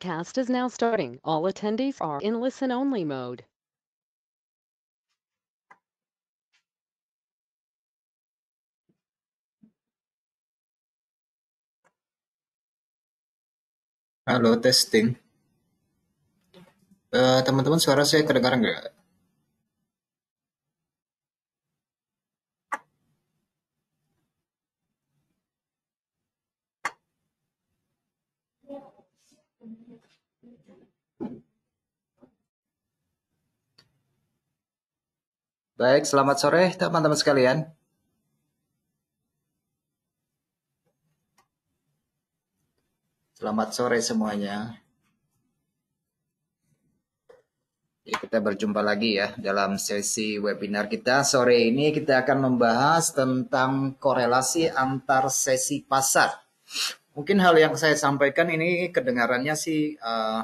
Cast is now starting. All attendees are in listen only mode. Halo, testing. Eh, teman-teman, uh, teman -teman, suara saya kedengaran enggak. Baik, selamat sore teman-teman sekalian. Selamat sore semuanya. Kita berjumpa lagi ya dalam sesi webinar kita. Sore ini kita akan membahas tentang korelasi antar sesi pasar. Mungkin hal yang saya sampaikan ini kedengarannya sih uh,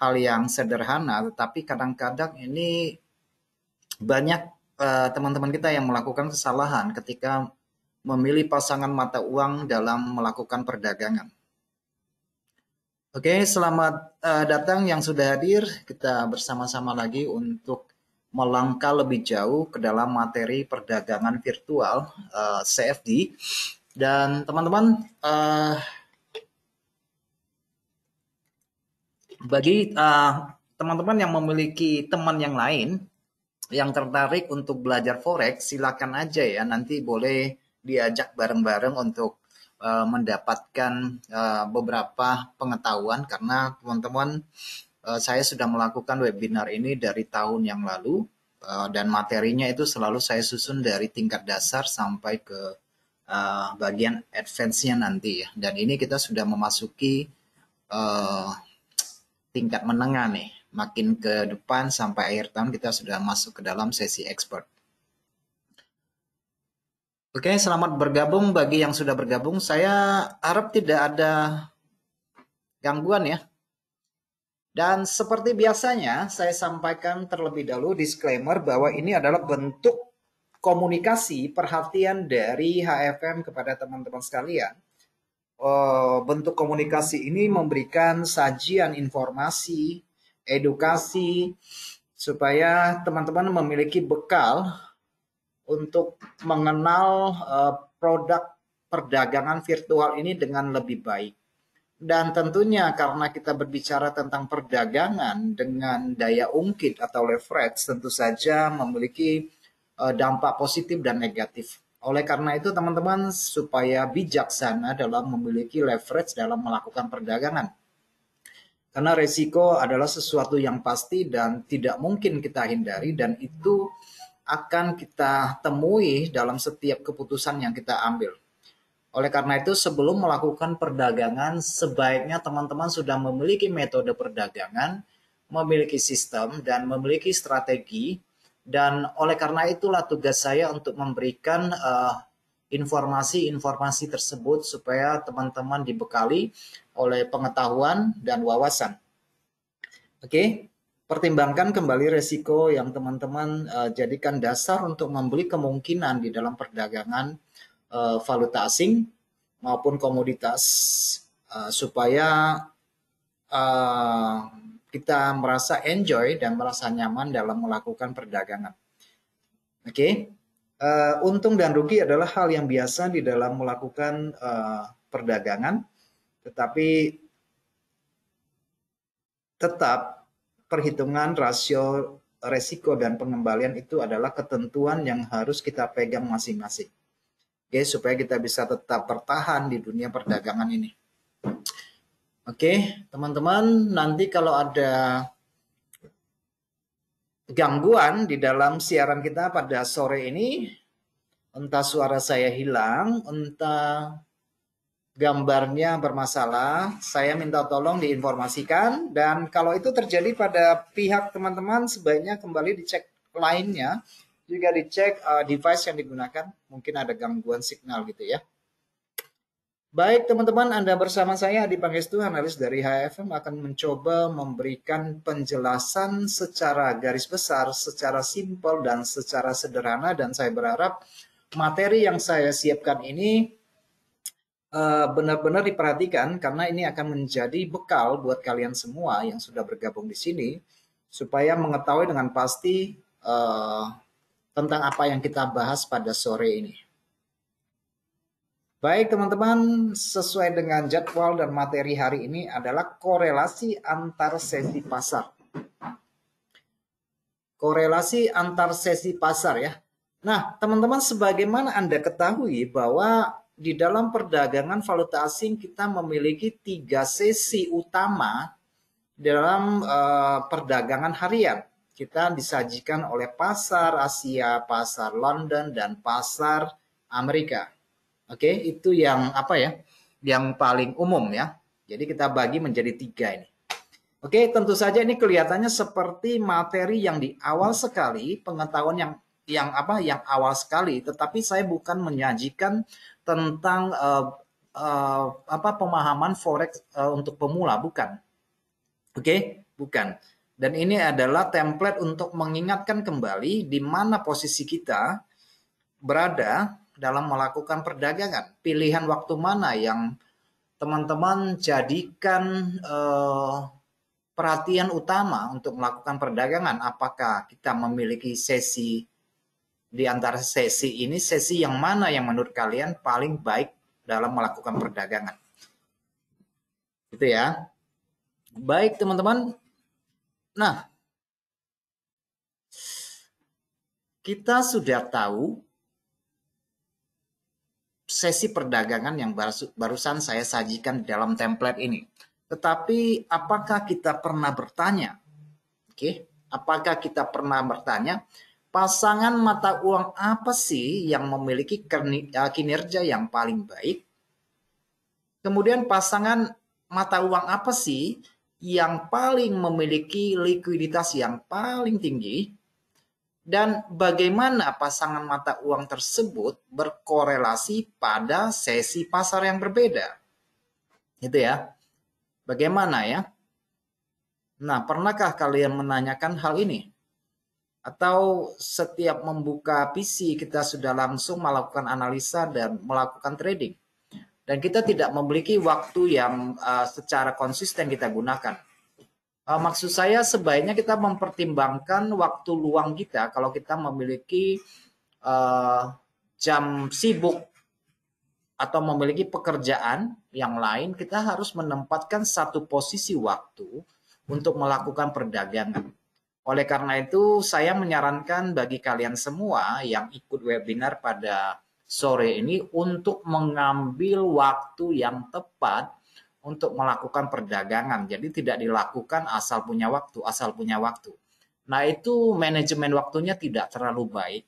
hal yang sederhana, tetapi kadang-kadang ini banyak eh, teman-teman uh, kita yang melakukan kesalahan ketika memilih pasangan mata uang dalam melakukan perdagangan. Oke, selamat uh, datang yang sudah hadir. Kita bersama-sama lagi untuk melangkah lebih jauh ke dalam materi perdagangan virtual uh, eh, CFD. Dan teman-teman, uh, bagi uh, teman -teman yang memiliki teman yang lain yang tertarik untuk belajar forex silakan aja ya nanti boleh diajak bareng-bareng untuk uh, mendapatkan uh, beberapa pengetahuan karena teman-teman uh, saya sudah melakukan webinar ini dari tahun yang lalu uh, dan materinya itu selalu saya susun dari tingkat dasar sampai ke uh, bagian advance-nya nanti ya. dan ini kita sudah memasuki uh, tingkat menengah nih makin ke depan sampai akhir tahun kita sudah masuk ke dalam sesi expert. Oke, selamat bergabung bagi yang sudah bergabung. Saya harap tidak ada gangguan ya. Dan seperti biasanya, saya sampaikan terlebih dahulu disclaimer bahwa ini adalah bentuk komunikasi perhatian dari HFM kepada teman-teman sekalian eh, bentuk komunikasi ini memberikan sajian informasi edukasi supaya teman-teman memiliki bekal untuk mengenal uh, produk perdagangan virtual ini dengan lebih baik. Dan tentunya karena kita berbicara tentang perdagangan dengan daya ungkit atau leverage tentu saja memiliki uh, dampak positif dan negatif. Oleh karena itu teman-teman supaya bijaksana dalam memiliki leverage dalam melakukan perdagangan karena resiko adalah sesuatu yang pasti dan tidak mungkin kita hindari dan itu akan kita temui dalam setiap keputusan yang kita ambil. Oleh karena itu, sebelum melakukan perdagangan, sebaiknya teman-teman sudah memiliki metode perdagangan, memiliki sistem, dan memiliki strategi. Dan oleh karena itulah tugas saya untuk memberikan eh, informasi-informasi uh, informasi -informasi tersebut supaya teman-teman dibekali oleh pengetahuan dan wawasan. Oke, okay? pertimbangkan kembali resiko yang teman-teman uh, jadikan dasar untuk membeli kemungkinan di dalam perdagangan uh, valuta asing maupun komoditas uh, supaya uh, kita merasa enjoy dan merasa nyaman dalam melakukan perdagangan. Oke, okay? uh, untung dan rugi adalah hal yang biasa di dalam melakukan uh, perdagangan tetapi tetap perhitungan rasio resiko dan pengembalian itu adalah ketentuan yang harus kita pegang masing-masing. Oke, supaya kita bisa tetap bertahan di dunia perdagangan ini. Oke, teman-teman, nanti kalau ada gangguan di dalam siaran kita pada sore ini, entah suara saya hilang, entah gambarnya bermasalah, saya minta tolong diinformasikan dan kalau itu terjadi pada pihak teman-teman sebaiknya kembali dicek lainnya juga dicek uh, device yang digunakan mungkin ada gangguan signal gitu ya. Baik teman-teman, Anda bersama saya Adi Pangestu, analis dari HFM akan mencoba memberikan penjelasan secara garis besar, secara simpel dan secara sederhana dan saya berharap materi yang saya siapkan ini Eh, benar-benar diperhatikan karena ini akan menjadi bekal buat kalian semua yang sudah bergabung di sini supaya mengetahui dengan pasti uh, tentang apa yang kita bahas pada sore ini. Baik teman-teman, sesuai dengan jadwal dan materi hari ini adalah korelasi antar sesi pasar. Korelasi antar sesi pasar ya. Nah, teman-teman sebagaimana Anda ketahui bahwa di dalam perdagangan valuta asing kita memiliki tiga sesi utama dalam uh, perdagangan harian. Kita disajikan oleh pasar Asia, pasar London, dan pasar Amerika. Oke, okay? itu yang apa ya? Yang paling umum ya. Jadi kita bagi menjadi tiga ini. Oke, okay? tentu saja ini kelihatannya seperti materi yang di awal sekali, pengetahuan yang yang apa yang awal sekali, tetapi saya bukan menyajikan tentang uh, uh, apa pemahaman forex uh, untuk pemula, bukan. Oke, okay? bukan. Dan ini adalah template untuk mengingatkan kembali di mana posisi kita berada dalam melakukan perdagangan. Pilihan waktu mana yang teman-teman jadikan uh, perhatian utama untuk melakukan perdagangan? Apakah kita memiliki sesi di antara sesi ini sesi yang mana yang menurut kalian paling baik dalam melakukan perdagangan. Gitu ya. Baik, teman-teman. Nah, kita sudah tahu sesi perdagangan yang barusan saya sajikan dalam template ini. Tetapi apakah kita pernah bertanya? Oke, okay. apakah kita pernah bertanya pasangan mata uang apa sih yang memiliki eh, kinerja yang paling baik? Kemudian pasangan mata uang apa sih yang paling memiliki likuiditas yang paling tinggi? Dan bagaimana pasangan mata uang tersebut berkorelasi pada sesi pasar yang berbeda? Itu ya. Bagaimana ya? Nah, pernahkah kalian menanyakan hal ini? atau setiap membuka PC kita sudah langsung melakukan analisa dan melakukan trading. Dan kita tidak memiliki waktu yang uh, secara konsisten kita gunakan. Uh, maksud saya sebaiknya kita mempertimbangkan waktu luang kita kalau kita memiliki uh, jam sibuk atau memiliki pekerjaan yang lain, kita harus menempatkan satu posisi waktu untuk melakukan perdagangan. Oleh karena itu, saya menyarankan bagi kalian semua yang ikut webinar pada sore ini untuk mengambil waktu yang tepat untuk melakukan perdagangan. Jadi tidak dilakukan asal punya waktu, asal punya waktu. Nah, itu manajemen waktunya tidak terlalu baik.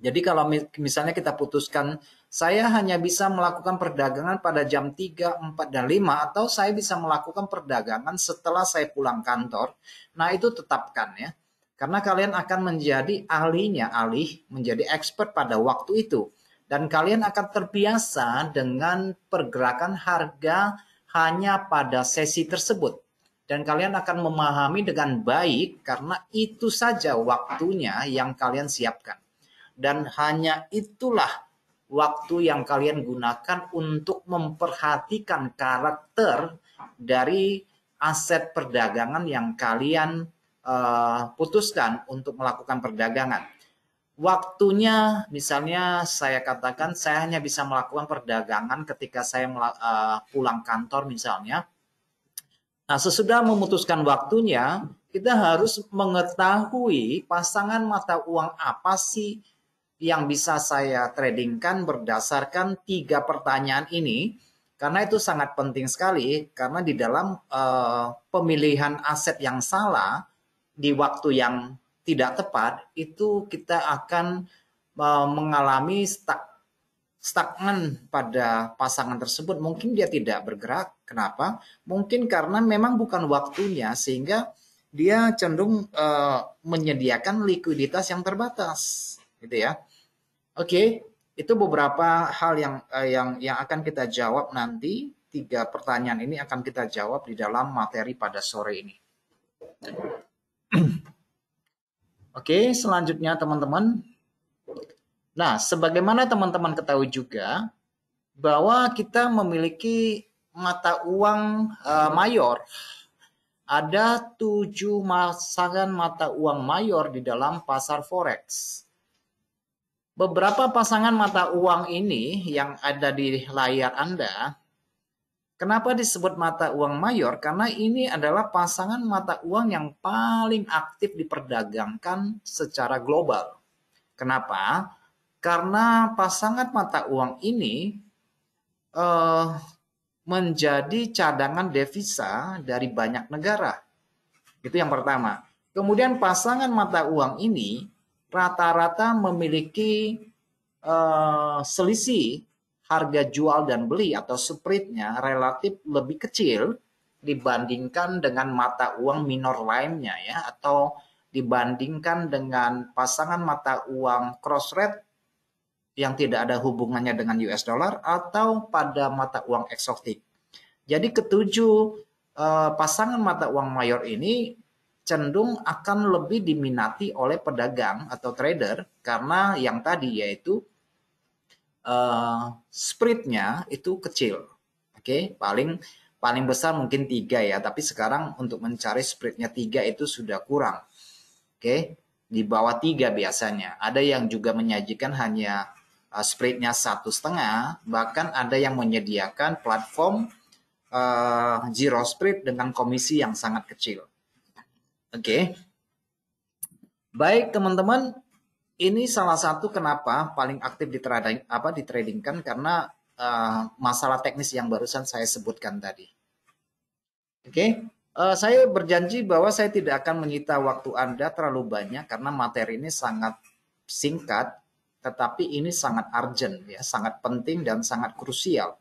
Jadi kalau misalnya kita putuskan saya hanya bisa melakukan perdagangan pada jam 3, 4, dan 5 atau saya bisa melakukan perdagangan setelah saya pulang kantor. Nah, itu tetapkan ya. Karena kalian akan menjadi ahlinya, ahli menjadi expert pada waktu itu. Dan kalian akan terbiasa dengan pergerakan harga hanya pada sesi tersebut dan kalian akan memahami dengan baik karena itu saja waktunya yang kalian siapkan. Dan hanya itulah waktu yang kalian gunakan untuk memperhatikan karakter dari aset perdagangan yang kalian uh, putuskan untuk melakukan perdagangan. Waktunya, misalnya saya katakan saya hanya bisa melakukan perdagangan ketika saya uh, pulang kantor misalnya. Nah, sesudah memutuskan waktunya, kita harus mengetahui pasangan mata uang apa sih yang bisa saya tradingkan berdasarkan tiga pertanyaan ini karena itu sangat penting sekali karena di dalam uh, pemilihan aset yang salah di waktu yang tidak tepat itu kita akan uh, mengalami stuck stagnan pada pasangan tersebut mungkin dia tidak bergerak kenapa mungkin karena memang bukan waktunya sehingga dia cenderung uh, menyediakan likuiditas yang terbatas gitu ya Oke, itu beberapa hal yang eh, yang yang akan kita jawab nanti. Tiga pertanyaan ini akan kita jawab di dalam materi pada sore ini. Oke, selanjutnya teman-teman. Nah, sebagaimana teman-teman ketahui juga bahwa kita memiliki mata uang uh, mayor. Ada tujuh pasangan mata uang mayor di dalam pasar forex beberapa pasangan mata uang ini yang ada di layar Anda, kenapa disebut mata uang mayor? Karena ini adalah pasangan mata uang yang paling aktif diperdagangkan secara global. Kenapa? Karena pasangan mata uang ini eh, menjadi cadangan devisa dari banyak negara. Itu yang pertama. Kemudian pasangan mata uang ini rata-rata memiliki eh, selisih harga jual dan beli atau spreadnya relatif lebih kecil dibandingkan dengan mata uang minor lainnya ya atau dibandingkan dengan pasangan mata uang cross rate yang tidak ada hubungannya dengan US dollar atau pada mata uang eksotik. Jadi ketujuh eh, pasangan mata uang mayor ini cenderung akan lebih diminati oleh pedagang atau trader karena yang tadi yaitu uh, spreadnya itu kecil. Oke, okay? paling paling besar mungkin tiga ya, tapi sekarang untuk mencari spreadnya tiga itu sudah kurang. Oke, okay? di bawah tiga biasanya. Ada yang juga menyajikan hanya uh, spreadnya satu setengah, bahkan ada yang menyediakan platform uh, zero spread dengan komisi yang sangat kecil. Oke. Baik, teman-teman, ini salah satu kenapa paling aktif di trading apa di trading kan karena uh, masalah teknis yang barusan saya sebutkan tadi. Oke. Uh, saya berjanji bahwa saya tidak akan menyita waktu Anda terlalu banyak karena materi ini sangat singkat, tetapi ini sangat urgent ya, sangat penting dan sangat krusial.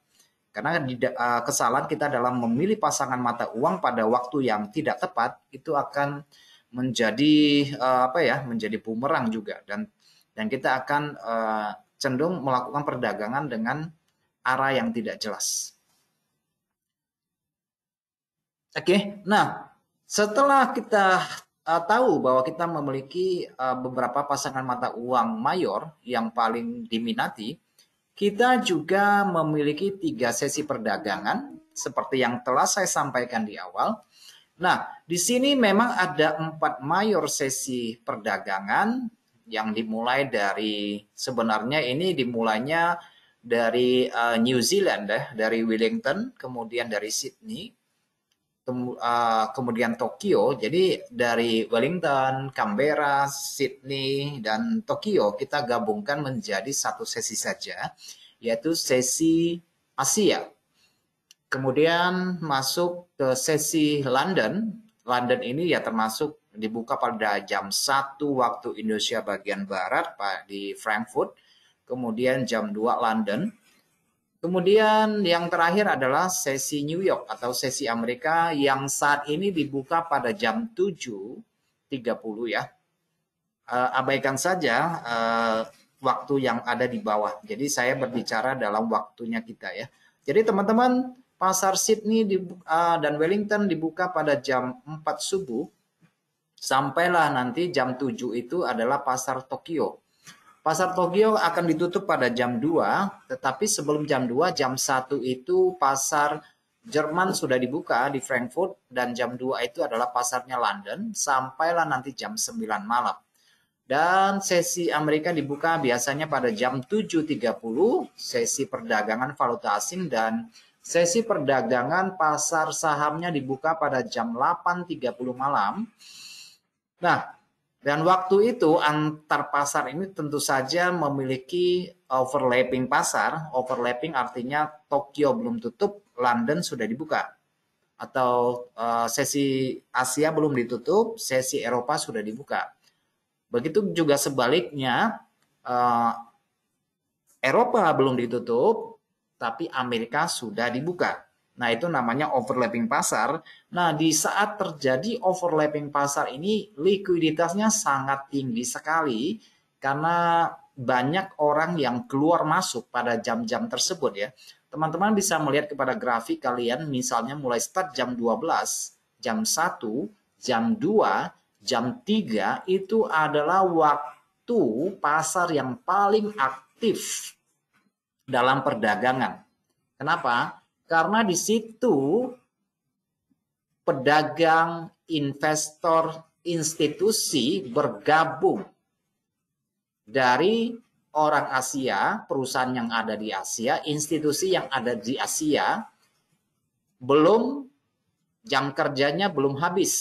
Karena uh, kesalahan kita dalam memilih pasangan mata uang pada waktu yang tidak tepat itu akan menjadi eh, apa ya, menjadi bumerang juga dan dan kita akan eh, cenderung melakukan perdagangan dengan arah yang tidak jelas. Oke, okay. nah setelah kita uh, tahu bahwa kita memiliki uh, beberapa pasangan mata uang mayor yang paling diminati, kita juga memiliki tiga sesi perdagangan seperti yang telah saya sampaikan di awal. Nah, di sini memang ada empat mayor sesi perdagangan yang dimulai dari sebenarnya ini dimulainya dari uh, New Zealand, eh, dari Wellington, kemudian dari Sydney, Eh, kemudian Tokyo. Jadi dari Wellington, Canberra, Sydney, dan Tokyo kita gabungkan menjadi satu sesi saja, yaitu sesi Asia. Kemudian masuk ke sesi London. London ini ya termasuk dibuka pada jam 1 waktu Indonesia bagian Barat di Frankfurt. Kemudian jam 2 London. Kemudian yang terakhir adalah sesi New York atau sesi Amerika yang saat ini dibuka pada jam 7.30 ya. Eh, abaikan saja eh, waktu yang ada di bawah. Jadi saya berbicara dalam waktunya kita ya. Jadi teman-teman pasar Sydney eh, dan Wellington dibuka pada jam 4 subuh. Sampailah nanti jam 7 itu adalah pasar Tokyo Pasar Tokyo akan ditutup pada jam 2, tetapi sebelum jam 2, jam 1 itu pasar Jerman sudah dibuka di Frankfurt dan jam 2 itu adalah pasarnya London sampailah nanti jam 9 malam. Dan sesi Amerika dibuka biasanya pada jam 7.30, sesi perdagangan valuta asing dan sesi perdagangan pasar sahamnya dibuka pada jam 8.30 malam. Nah, dan waktu itu antar pasar ini tentu saja memiliki overlapping pasar. Overlapping artinya Tokyo belum tutup, London sudah dibuka. Atau eh, sesi Asia belum ditutup, sesi Eropa sudah dibuka. Begitu juga sebaliknya, eh, Eropa belum ditutup, tapi Amerika sudah dibuka. Nah, itu namanya overlapping pasar. Nah, di saat terjadi overlapping pasar ini likuiditasnya sangat tinggi sekali karena banyak orang yang keluar masuk pada jam-jam tersebut ya. Teman-teman bisa melihat kepada grafik kalian misalnya mulai start jam 12, jam 1, jam 2, jam 3 itu adalah waktu pasar yang paling aktif dalam perdagangan. Kenapa? Karena di situ pedagang, investor, institusi bergabung dari orang Asia, perusahaan yang ada di Asia, institusi yang ada di Asia, belum jam kerjanya belum habis.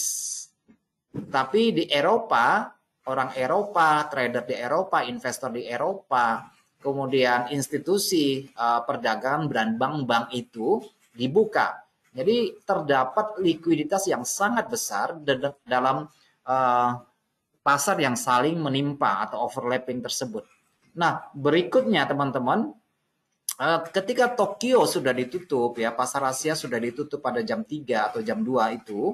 Tapi di Eropa, orang Eropa, trader di Eropa, investor di Eropa, kemudian institusi uh, perdagangan dan bank-bank itu dibuka. Jadi terdapat likuiditas yang sangat besar dalam uh, pasar yang saling menimpa atau overlapping tersebut. Nah, berikutnya teman-teman, eh, ketika Tokyo sudah ditutup ya, pasar Asia sudah ditutup pada jam 3 atau jam 2 itu.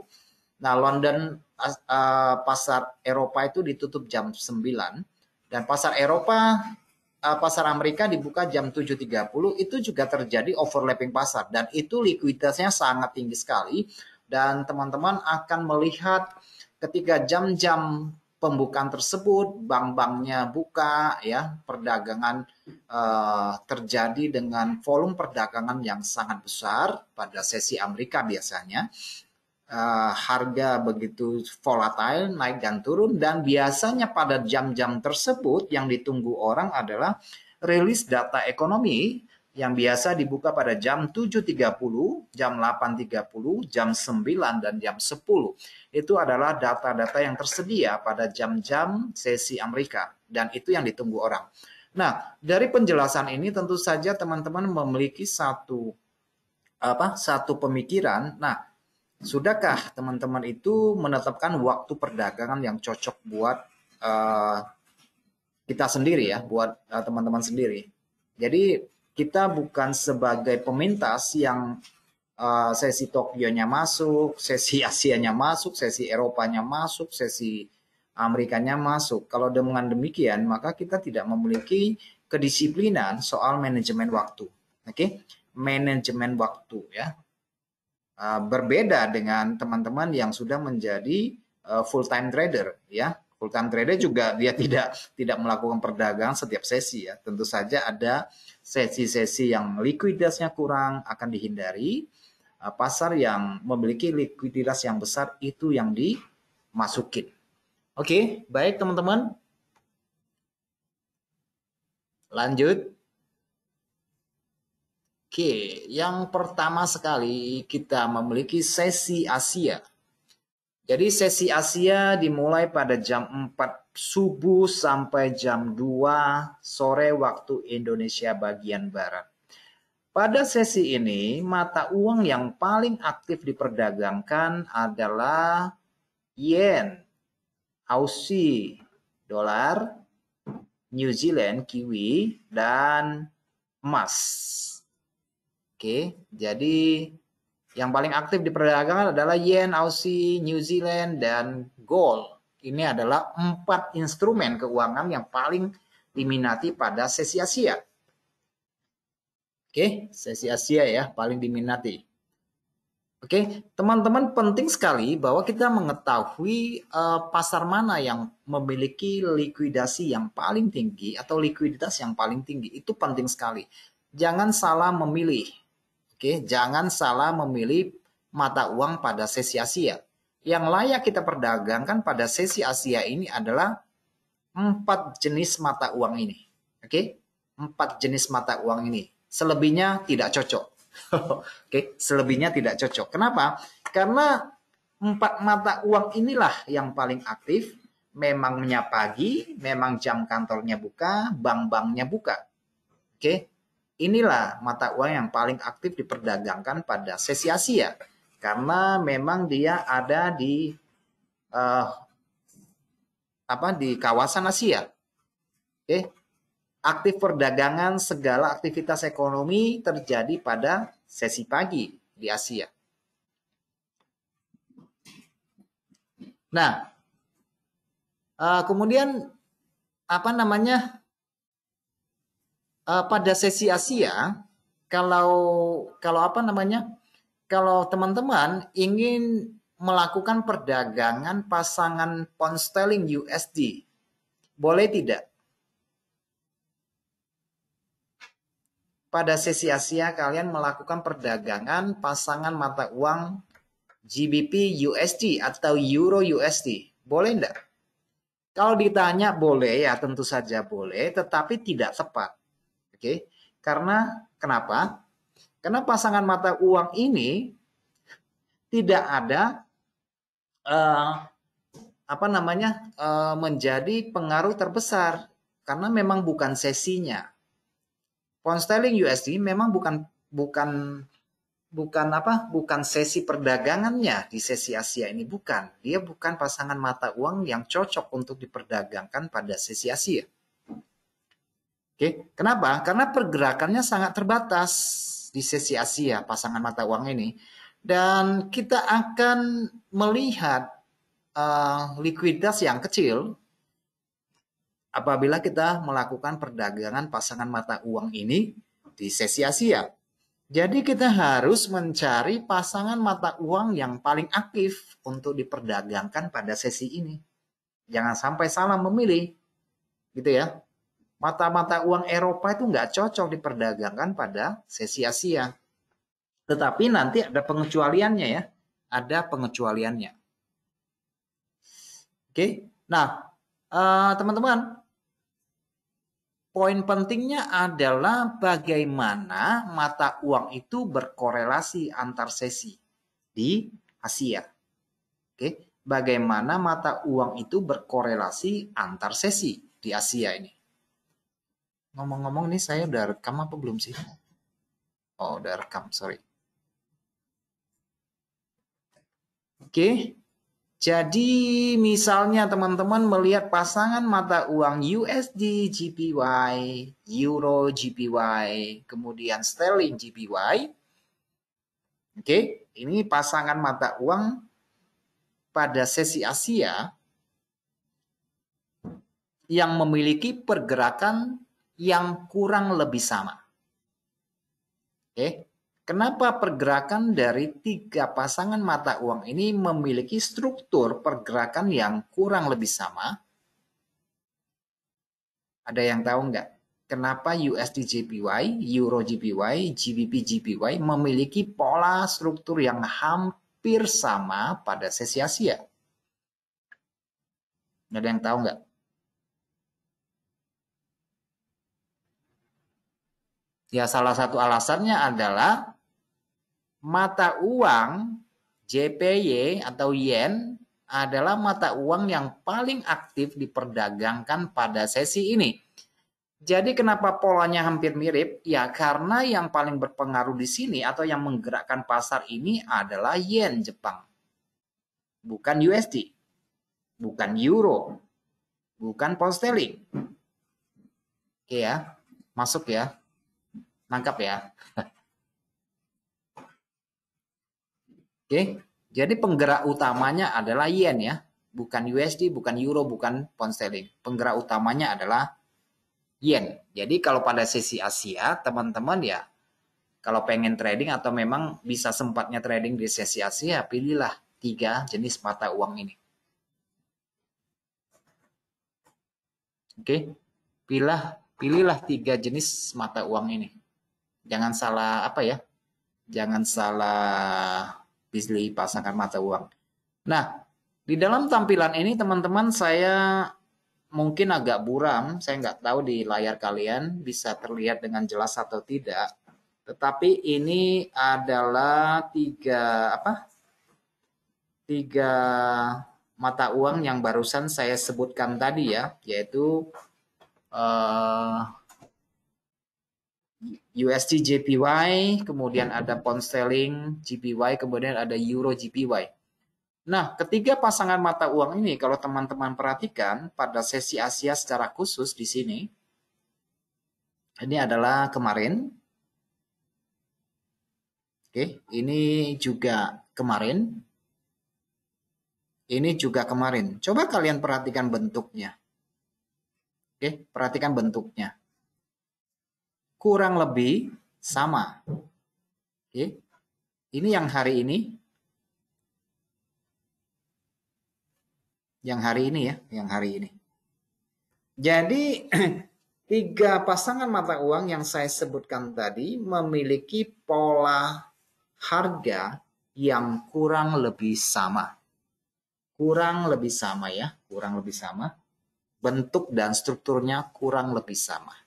Nah, London pasar Eropa itu ditutup jam 9 dan pasar Eropa Eh, pasar Amerika dibuka jam 7.30 itu juga terjadi overlapping pasar dan itu likuiditasnya sangat tinggi sekali dan teman-teman akan melihat ketika jam-jam pembukaan tersebut bank-banknya buka ya perdagangan uh, terjadi dengan volume perdagangan yang sangat besar pada sesi Amerika biasanya uh, harga begitu volatile, naik dan turun, dan biasanya pada jam-jam tersebut yang ditunggu orang adalah rilis data ekonomi yang biasa dibuka pada jam 7.30, jam 8.30, jam 9, dan jam 10. Itu adalah data-data yang tersedia pada jam-jam sesi Amerika. Dan itu yang ditunggu orang. Nah, dari penjelasan ini tentu saja teman-teman memiliki satu apa satu pemikiran. Nah, Sudahkah teman-teman itu menetapkan waktu perdagangan yang cocok buat uh, kita sendiri ya, buat eh, teman-teman uh, sendiri? Jadi kita bukan sebagai pemintas yang uh, sesi Tokyo-nya masuk, sesi Asia-nya masuk, sesi Eropanya masuk, sesi Amerikanya masuk. Kalau dengan demikian, maka kita tidak memiliki kedisiplinan soal manajemen waktu. Oke, okay? manajemen waktu ya. Eh, berbeda dengan teman-teman yang sudah menjadi eh, full time trader ya full time trader juga dia tidak tidak melakukan perdagangan setiap sesi ya tentu saja ada sesi-sesi yang likuiditasnya kurang akan dihindari eh, pasar yang memiliki likuiditas yang besar itu yang dimasukin oke baik teman-teman lanjut Oke, yang pertama sekali kita memiliki sesi Asia. Jadi sesi Asia dimulai pada jam 4 subuh sampai jam 2 sore waktu Indonesia bagian barat. Pada sesi ini, mata uang yang paling aktif diperdagangkan adalah yen, Aussie, dolar, New Zealand, kiwi, dan emas. Oke, jadi yang paling aktif di perdagangan adalah yen, Aussie, New Zealand, dan gold. Ini adalah empat instrumen keuangan yang paling diminati pada sesi Asia. Oke, sesi Asia ya, paling diminati. Oke, teman-teman penting sekali bahwa kita mengetahui eh, pasar mana yang memiliki likuidasi yang paling tinggi atau likuiditas yang paling tinggi. Itu penting sekali. Jangan salah memilih Oke, jangan salah memilih mata uang pada sesi Asia. Yang layak kita perdagangkan pada sesi Asia ini adalah empat jenis mata uang ini. Oke, empat jenis mata uang ini. Selebihnya tidak cocok. Oke, selebihnya tidak cocok. Kenapa? Karena empat mata uang inilah yang paling aktif. Memangnya pagi, memang jam kantornya buka, bank-banknya buka. Oke, inilah mata uang yang paling aktif diperdagangkan pada sesi Asia karena memang dia ada di uh, apa di kawasan Asia. Oke. Okay. Aktif perdagangan segala aktivitas ekonomi terjadi pada sesi pagi di Asia. Nah, eh, kemudian apa namanya uh, pada sesi Asia kalau kalau apa namanya kalau teman-teman ingin melakukan perdagangan pasangan pound sterling USD boleh tidak pada sesi Asia kalian melakukan perdagangan pasangan mata uang GBP USD atau Euro USD. Boleh enggak? Kalau ditanya boleh ya tentu saja boleh, tetapi tidak tepat. Oke. Karena kenapa? Karena pasangan mata uang ini tidak ada uh, apa namanya uh, menjadi pengaruh terbesar karena memang bukan sesinya. Pound sterling USD memang bukan bukan bukan apa bukan sesi perdagangannya di sesi Asia ini bukan dia bukan pasangan mata uang yang cocok untuk diperdagangkan pada sesi Asia. Oke, kenapa? Karena pergerakannya sangat terbatas di sesi Asia pasangan mata uang ini dan kita akan melihat uh, likuiditas yang kecil apabila kita melakukan perdagangan pasangan mata uang ini di sesi Asia. Jadi kita harus mencari pasangan mata uang yang paling aktif untuk diperdagangkan pada sesi ini. Jangan sampai salah memilih. Gitu ya mata-mata uang Eropa itu nggak cocok diperdagangkan pada sesi Asia. Tetapi nanti ada pengecualiannya ya, ada pengecualiannya. Oke, nah eh, teman-teman, poin pentingnya adalah bagaimana mata uang itu berkorelasi antar sesi di Asia. Oke, bagaimana mata uang itu berkorelasi antar sesi di Asia ini. Ngomong-ngomong nih saya udah rekam apa belum sih? Oh, udah rekam, sorry. Oke, jadi misalnya teman-teman melihat pasangan mata uang USD GPY, Euro GPY, kemudian Sterling GPY. Oke, ini pasangan mata uang pada sesi Asia yang memiliki pergerakan yang kurang lebih sama. Oke. Kenapa pergerakan dari tiga pasangan mata uang ini memiliki struktur pergerakan yang kurang lebih sama? Ada yang tahu nggak? Kenapa USD JPY, Euro JPY, GBP JPY memiliki pola struktur yang hampir sama pada sesi Asia? Ada yang tahu nggak? Ya salah satu alasannya adalah mata uang JPY atau yen adalah mata uang yang paling aktif diperdagangkan pada sesi ini. Jadi kenapa polanya hampir mirip? Ya karena yang paling berpengaruh di sini atau yang menggerakkan pasar ini adalah yen Jepang. Bukan USD. Bukan euro. Bukan pound sterling. Oke ya. Masuk ya. Nangkap ya. Oke, jadi penggerak utamanya adalah yen ya, bukan USD, bukan euro, bukan pound sterling. Penggerak utamanya adalah yen. Jadi kalau pada sesi Asia, teman-teman ya, kalau pengen trading atau memang bisa sempatnya trading di sesi Asia, pilihlah tiga jenis mata uang ini. Oke, pilih pilihlah tiga jenis mata uang ini jangan salah apa ya jangan salah pilih pasangan mata uang nah di dalam tampilan ini teman-teman saya mungkin agak buram saya nggak tahu di layar kalian bisa terlihat dengan jelas atau tidak tetapi ini adalah tiga apa tiga mata uang yang barusan saya sebutkan tadi ya yaitu eh, USD JPY, kemudian ada pound sterling JPY, kemudian ada euro JPY. Nah, ketiga pasangan mata uang ini kalau teman-teman perhatikan pada sesi Asia secara khusus di sini ini adalah kemarin. Oke, ini juga kemarin. Ini juga kemarin. Coba kalian perhatikan bentuknya. Oke, perhatikan bentuknya kurang lebih sama. Oke. Ini yang hari ini. Yang hari ini ya, yang hari ini. Jadi tiga pasangan mata uang yang saya sebutkan tadi memiliki pola harga yang kurang lebih sama. Kurang lebih sama ya, kurang lebih sama. Bentuk dan strukturnya kurang lebih sama.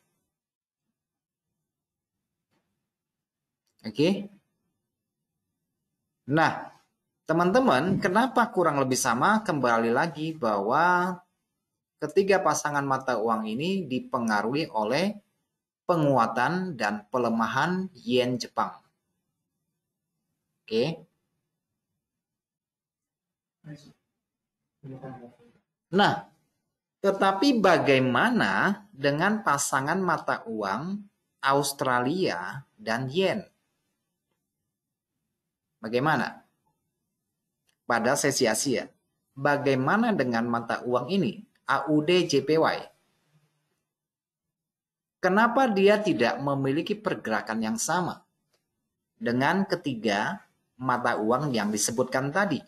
Oke. Okay? Nah, teman-teman, kenapa kurang lebih sama? Kembali lagi bahwa ketiga pasangan mata uang ini dipengaruhi oleh penguatan dan pelemahan yen Jepang. Oke. Okay. Nah, tetapi bagaimana dengan pasangan mata uang Australia dan yen? Bagaimana? Pada sesi Asia, bagaimana dengan mata uang ini, AUD JPY? Kenapa dia tidak memiliki pergerakan yang sama dengan ketiga mata uang yang disebutkan tadi?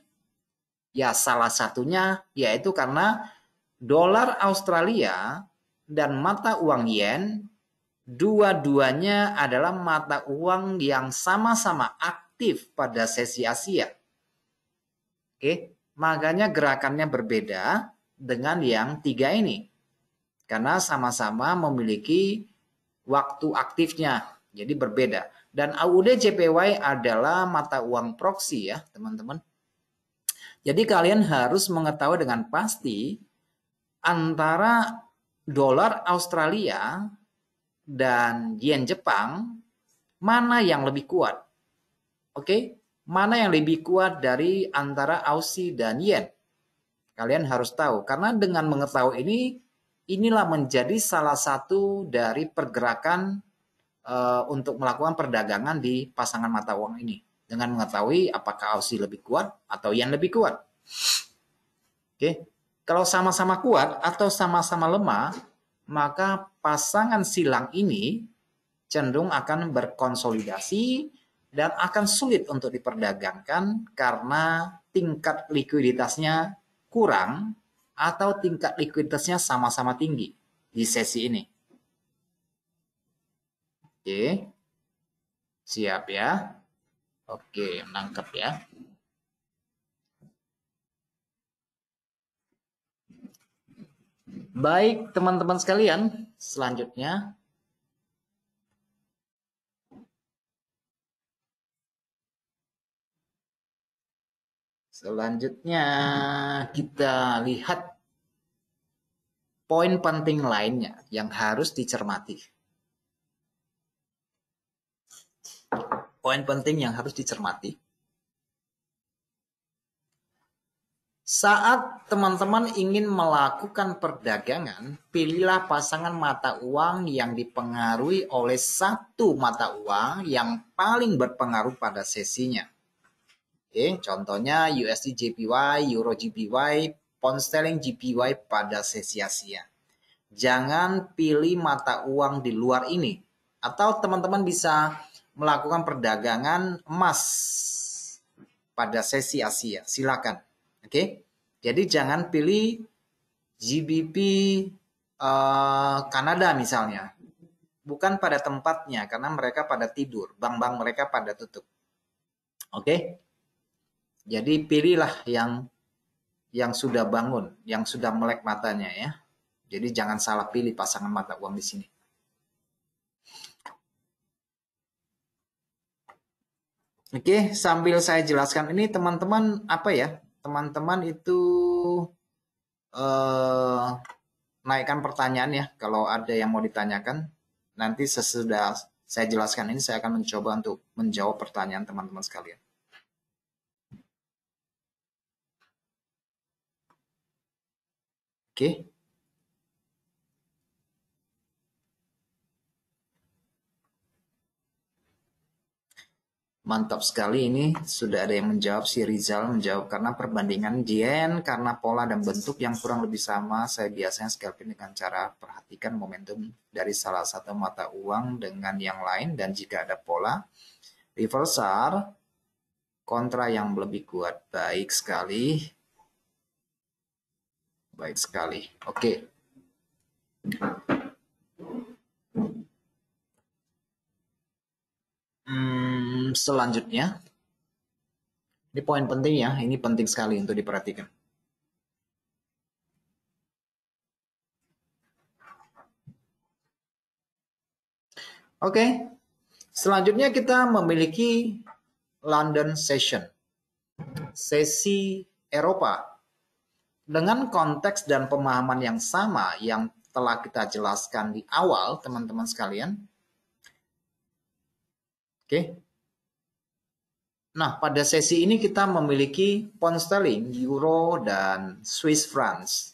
Ya, salah satunya yaitu karena dolar Australia dan mata uang yen dua-duanya adalah mata uang yang sama-sama aktif aktif pada sesi Asia. Oke, makanya gerakannya berbeda dengan yang tiga ini. Karena sama-sama memiliki waktu aktifnya, jadi berbeda. Dan AUD JPY adalah mata uang proxy ya, teman-teman. Jadi kalian harus mengetahui dengan pasti antara dolar Australia dan yen Jepang mana yang lebih kuat. Oke, mana yang lebih kuat dari antara Aussie dan Yen? Kalian harus tahu karena dengan mengetahui ini inilah menjadi salah satu dari pergerakan uh, untuk melakukan perdagangan di pasangan mata uang ini dengan mengetahui apakah Aussie lebih kuat atau Yen lebih kuat. Oke, kalau sama-sama kuat atau sama-sama lemah, maka pasangan silang ini cenderung akan berkonsolidasi dan akan sulit untuk diperdagangkan karena tingkat likuiditasnya kurang atau tingkat likuiditasnya sama-sama tinggi di sesi ini. Oke. Siap ya. Oke, menangkap ya. Baik, teman-teman sekalian, selanjutnya Selanjutnya hmm. kita lihat poin penting lainnya yang harus dicermati. Poin penting yang harus dicermati. Saat teman-teman ingin melakukan perdagangan, pilihlah pasangan mata uang yang dipengaruhi oleh satu mata uang yang paling berpengaruh pada sesinya. Oke, contohnya USD JPY, Euro JPY, Pound Sterling JPY pada sesi Asia. Jangan pilih mata uang di luar ini. Atau teman-teman bisa melakukan perdagangan emas pada sesi Asia. Silakan. Oke. Jadi jangan pilih GBP uh, eh, Kanada misalnya. Bukan pada tempatnya karena mereka pada tidur, bank-bank mereka pada tutup. Oke. Jadi pilihlah yang yang sudah bangun, yang sudah melek matanya ya. Jadi jangan salah pilih pasangan mata uang di sini. Oke, sambil saya jelaskan ini teman-teman apa ya? Teman-teman itu eh, naikkan pertanyaan ya kalau ada yang mau ditanyakan. Nanti sesudah saya jelaskan ini saya akan mencoba untuk menjawab pertanyaan teman-teman sekalian. Oke. Mantap sekali ini sudah ada yang menjawab si Rizal menjawab karena perbandingan gen karena pola dan bentuk yang kurang lebih sama saya biasanya scalping dengan cara perhatikan momentum dari salah satu mata uang dengan yang lain dan jika ada pola reversal kontra yang lebih kuat baik sekali Baik sekali. Oke. Hmm, selanjutnya, ini poin penting ya. Ini penting sekali untuk diperhatikan. Oke, selanjutnya kita memiliki London Session, sesi Eropa dengan konteks dan pemahaman yang sama yang telah kita jelaskan di awal, teman-teman sekalian. Oke. Nah, pada sesi ini kita memiliki pound sterling, euro, dan Swiss francs.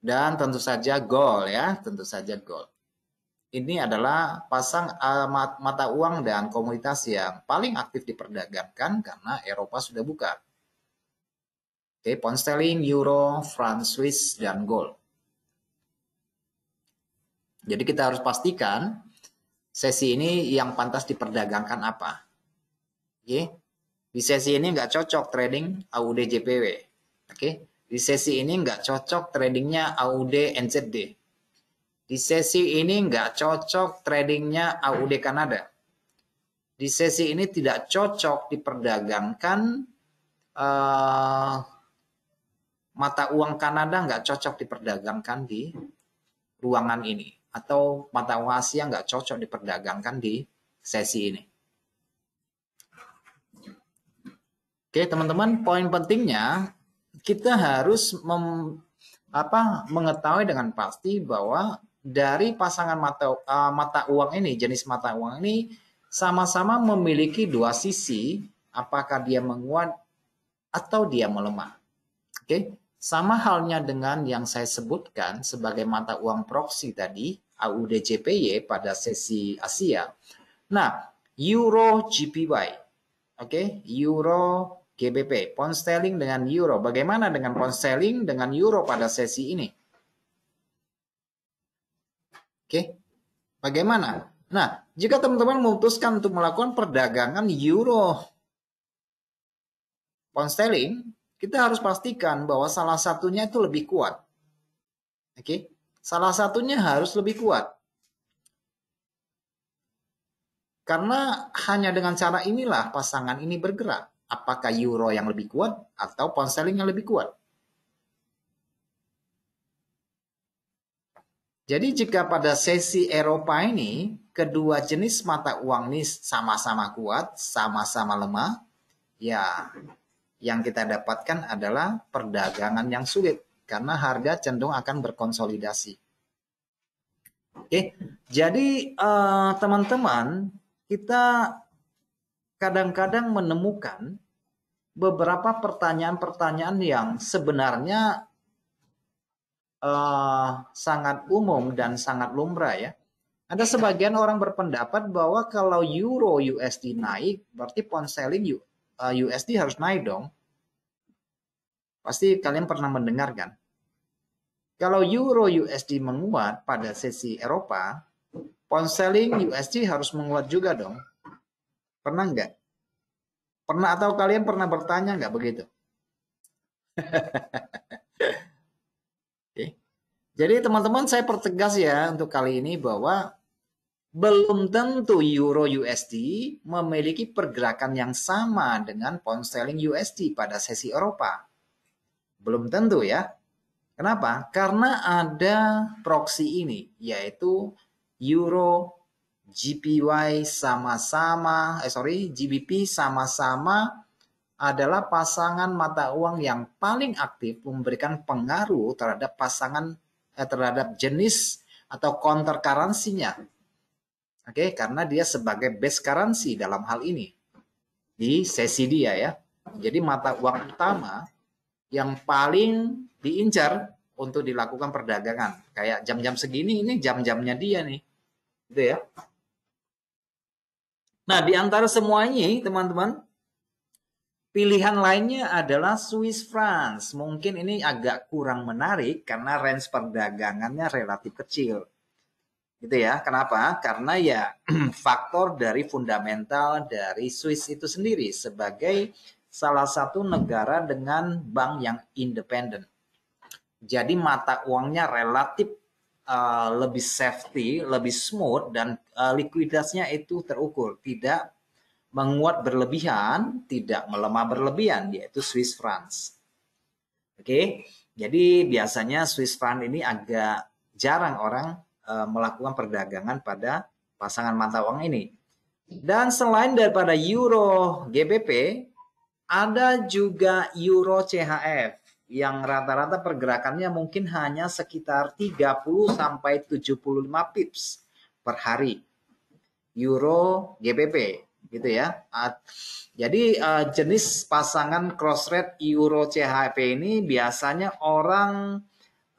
Dan tentu saja gold ya, tentu saja gold. Ini adalah pasang eh, mata uang dan komunitas yang paling aktif diperdagangkan karena Eropa sudah buka. Oke, pound sterling, euro, franc Swiss, dan gold. Jadi kita harus pastikan sesi ini yang pantas diperdagangkan apa. Oke, di sesi ini nggak cocok trading AUD JPW. Oke, di sesi ini nggak cocok tradingnya AUD NZD. Di sesi ini nggak cocok tradingnya AUD Kanada. Di sesi ini tidak cocok diperdagangkan uh, mata uang Kanada nggak cocok diperdagangkan di ruangan ini atau mata uang Asia nggak cocok diperdagangkan di sesi ini. Oke teman-teman, poin pentingnya kita harus mem, apa, mengetahui dengan pasti bahwa dari pasangan mata uh, mata uang ini, jenis mata uang ini sama-sama memiliki dua sisi, apakah dia menguat atau dia melemah. Oke. Sama halnya dengan yang saya sebutkan sebagai mata uang proksi tadi, AUDJPY pada sesi Asia. Nah, Euro GPY, oke, okay? Euro GBP, pound sterling dengan euro. Bagaimana dengan pound sterling dengan euro pada sesi ini? Oke, okay. bagaimana? Nah, jika teman-teman memutuskan untuk melakukan perdagangan euro pound sterling kita harus pastikan bahwa salah satunya itu lebih kuat. Oke, okay? salah satunya harus lebih kuat. Karena hanya dengan cara inilah pasangan ini bergerak. Apakah euro yang lebih kuat atau pound sterling yang lebih kuat? Jadi jika pada sesi Eropa ini kedua jenis mata uang ini sama-sama kuat, sama-sama lemah, ya yang kita dapatkan adalah perdagangan yang sulit karena harga cenderung akan berkonsolidasi. Oke, jadi eh, teman-teman uh, kita kadang-kadang menemukan beberapa pertanyaan-pertanyaan yang sebenarnya uh, sangat umum dan sangat lumrah ya. Ada sebagian orang berpendapat bahwa kalau euro USD naik berarti pound sterling Eh, USD harus naik dong. Pasti kalian pernah mendengar kan? Kalau euro USD menguat pada sesi Eropa, pound selling USD harus menguat juga dong. Pernah nggak? Pernah atau kalian pernah bertanya nggak begitu? Jadi teman-teman saya pertegas ya untuk kali ini bahwa belum tentu euro USD memiliki pergerakan yang sama dengan pound sterling USD pada sesi Eropa. Belum tentu ya. Kenapa? Karena ada proxy ini yaitu euro GPY sama-sama eh sorry GBP sama-sama adalah pasangan mata uang yang paling aktif memberikan pengaruh terhadap pasangan eh, terhadap jenis atau counter currency Oke, okay? karena dia sebagai base currency dalam hal ini di sesi dia ya. Jadi mata uang utama yang paling diincar untuk dilakukan perdagangan. Kayak jam-jam segini ini jam-jamnya dia nih. Gitu ya. Nah, di antara semuanya teman-teman, pilihan lainnya adalah Swiss France. Mungkin ini agak kurang menarik karena range perdagangannya relatif kecil gitu ya. Kenapa? Karena ya faktor dari fundamental dari Swiss itu sendiri sebagai salah satu negara dengan bank yang independen. Jadi mata uangnya relatif uh, lebih safety, lebih smooth dan uh, likuiditasnya itu terukur, tidak menguat berlebihan, tidak melemah berlebihan, yaitu Swiss francs. Oke, okay? jadi biasanya Swiss franc ini agak jarang orang Eh, melakukan perdagangan pada pasangan mata uang ini. Dan selain daripada euro GBP, ada juga euro CHF yang rata-rata pergerakannya mungkin hanya sekitar 30 sampai 75 pips per hari. Euro GBP gitu ya. Jadi eh, jenis pasangan cross rate euro CHF ini biasanya orang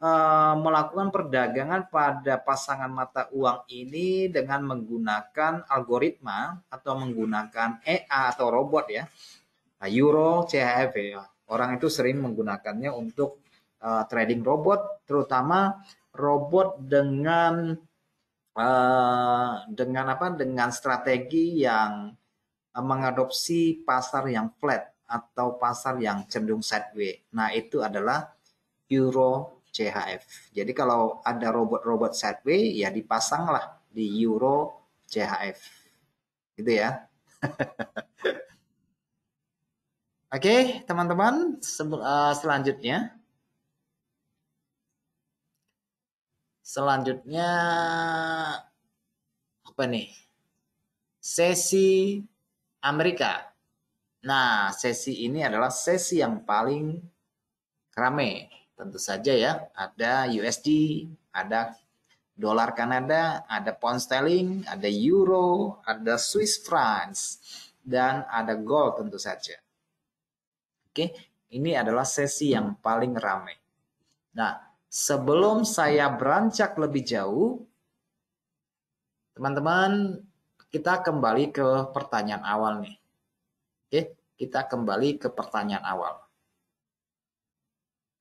Eh, melakukan perdagangan pada pasangan mata uang ini dengan menggunakan algoritma atau menggunakan EA atau robot ya. Nah, euro CHF ya. Orang itu sering menggunakannya untuk uh, trading robot terutama robot dengan uh, dengan apa dengan strategi yang mengadopsi pasar yang flat atau pasar yang cenderung sideways. Nah, itu adalah euro CHF. Jadi kalau ada robot-robot sideway ya dipasanglah di euro CHF. Gitu ya. Oke, okay, teman-teman, eh, selanjutnya selanjutnya apa nih? Sesi Amerika. Nah, sesi ini adalah sesi yang paling ramai tentu saja ya ada USD, ada dolar Kanada, ada pound sterling, ada euro, ada Swiss francs, dan ada gold tentu saja. Oke, ini adalah sesi yang paling ramai. Nah, sebelum saya beranjak lebih jauh, teman-teman, kita kembali ke pertanyaan awal nih. Oke, kita kembali ke pertanyaan awal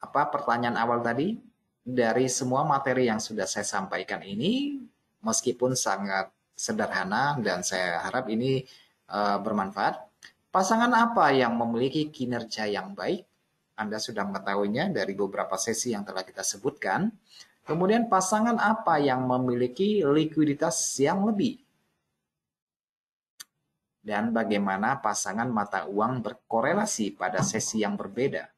apa pertanyaan awal tadi dari semua materi yang sudah saya sampaikan ini meskipun sangat sederhana dan saya harap ini uh, bermanfaat. Pasangan apa yang memiliki kinerja yang baik? Anda sudah mengetahuinya dari beberapa sesi yang telah kita sebutkan. Kemudian pasangan apa yang memiliki likuiditas yang lebih? Dan bagaimana pasangan mata uang berkorelasi pada sesi yang berbeda?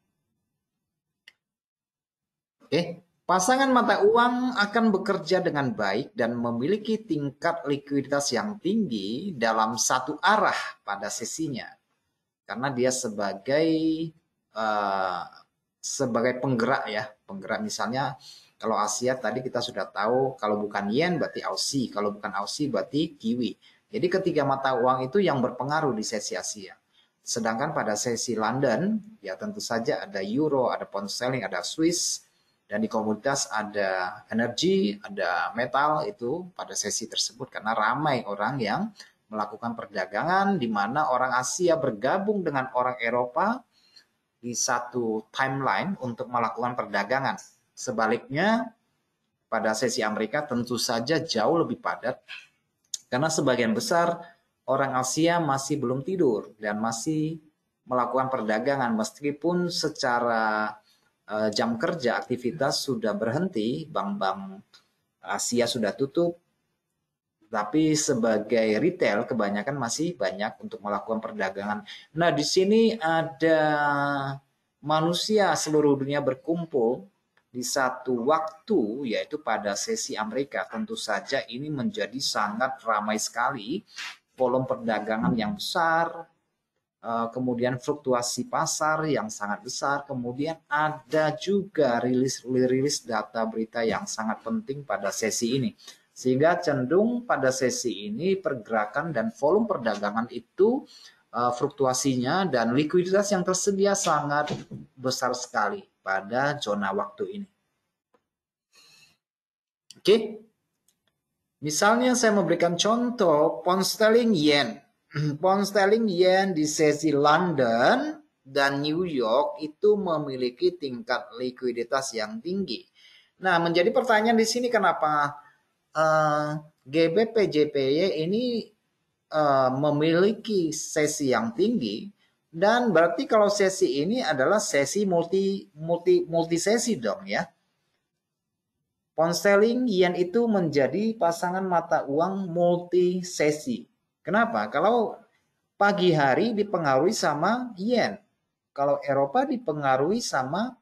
Oke. Pasangan mata uang akan bekerja dengan baik dan memiliki tingkat likuiditas yang tinggi dalam satu arah pada sesinya, Karena dia sebagai uh, sebagai penggerak ya, penggerak misalnya kalau Asia tadi kita sudah tahu kalau bukan yen berarti Aussie, kalau bukan Aussie berarti kiwi. Jadi ketiga mata uang itu yang berpengaruh di sesi Asia. Sedangkan pada sesi London ya tentu saja ada euro, ada pound sterling, ada Swiss, dan di komunitas ada energi, ada metal itu pada sesi tersebut karena ramai orang yang melakukan perdagangan di mana orang Asia bergabung dengan orang Eropa di satu timeline untuk melakukan perdagangan. Sebaliknya pada sesi Amerika tentu saja jauh lebih padat karena sebagian besar orang Asia masih belum tidur dan masih melakukan perdagangan meskipun secara uh, jam kerja aktivitas sudah berhenti, bank-bank Asia sudah tutup, tapi sebagai retail kebanyakan masih banyak untuk melakukan perdagangan. Nah, di sini ada manusia seluruh dunia berkumpul di satu waktu yaitu pada sesi Amerika. Tentu saja ini menjadi sangat ramai sekali, volume perdagangan yang besar, Eh, kemudian fluktuasi pasar yang sangat besar, kemudian ada juga rilis-rilis data berita yang sangat penting pada sesi ini. Sehingga cenderung pada sesi ini pergerakan dan volume perdagangan itu uh, fluktuasinya dan likuiditas yang tersedia sangat besar sekali pada zona waktu ini. Oke. Misalnya saya memberikan contoh pound sterling yen pound sterling yen di sesi London dan New York itu memiliki tingkat likuiditas yang tinggi. Nah, menjadi pertanyaan di sini kenapa uh, eh, GBPJPY ini uh, memiliki sesi yang tinggi dan berarti kalau sesi ini adalah sesi multi multi multi sesi dong ya. Pound sterling yen itu menjadi pasangan mata uang multi sesi. Kenapa? Kalau pagi hari dipengaruhi sama yen. Kalau Eropa dipengaruhi sama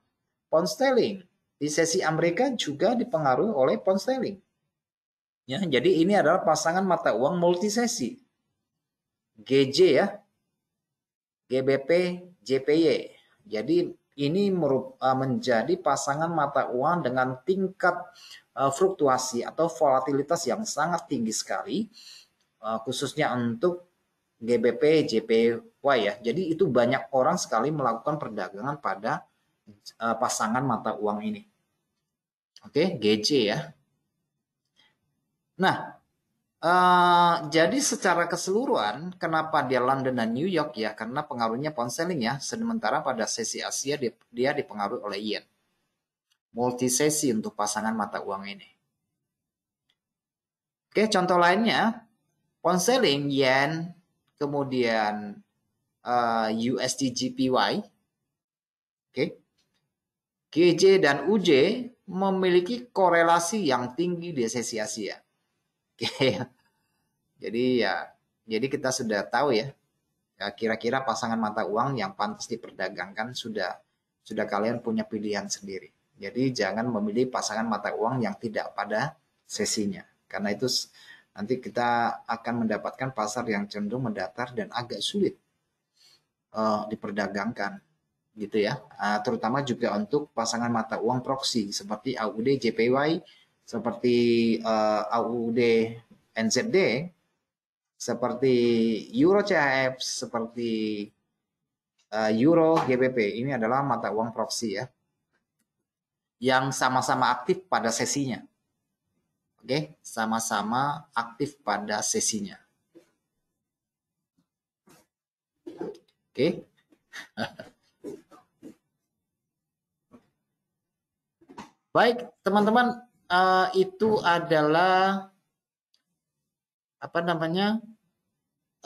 pound sterling. Di sesi Amerika juga dipengaruhi oleh pound sterling. Ya, jadi ini adalah pasangan mata uang multi sesi. GJ ya. GBP, JPY. Jadi ini e, menjadi pasangan mata uang dengan tingkat e, fluktuasi atau volatilitas yang sangat tinggi sekali Eh, khususnya untuk GBP, JPY ya. Jadi itu banyak orang sekali melakukan perdagangan pada eh, pasangan mata uang ini. Oke, GC ya. Nah, uh, jadi secara keseluruhan kenapa dia London dan New York ya? Karena pengaruhnya pound selling ya. Sementara pada sesi Asia dia, dia dipengaruhi oleh yen. Multi sesi untuk pasangan mata uang ini. Oke, contoh lainnya Ponseling yen, kemudian uh, eh, USD GPY. Oke. Okay. GJ dan UJ memiliki korelasi yang tinggi di sesi Asia. Oke. Okay. Jadi ya jadi kita sudah tahu ya, ya kira-kira ya, pasangan mata uang yang pantas diperdagangkan sudah sudah kalian punya pilihan sendiri. Jadi jangan memilih pasangan mata uang yang tidak pada sesinya karena itu Nanti kita akan mendapatkan pasar yang cenderung mendatar dan agak sulit uh, diperdagangkan, gitu ya. Uh, terutama juga untuk pasangan mata uang proxy seperti AUD JPY, seperti uh, eh, AUD NZD, seperti Euro CHF, seperti uh, Euro GBP. Ini adalah mata uang proxy ya, yang sama-sama aktif pada sesinya Oke, okay? sama-sama aktif pada sesinya. Oke. Okay? Baik, teman-teman, uh, itu adalah apa namanya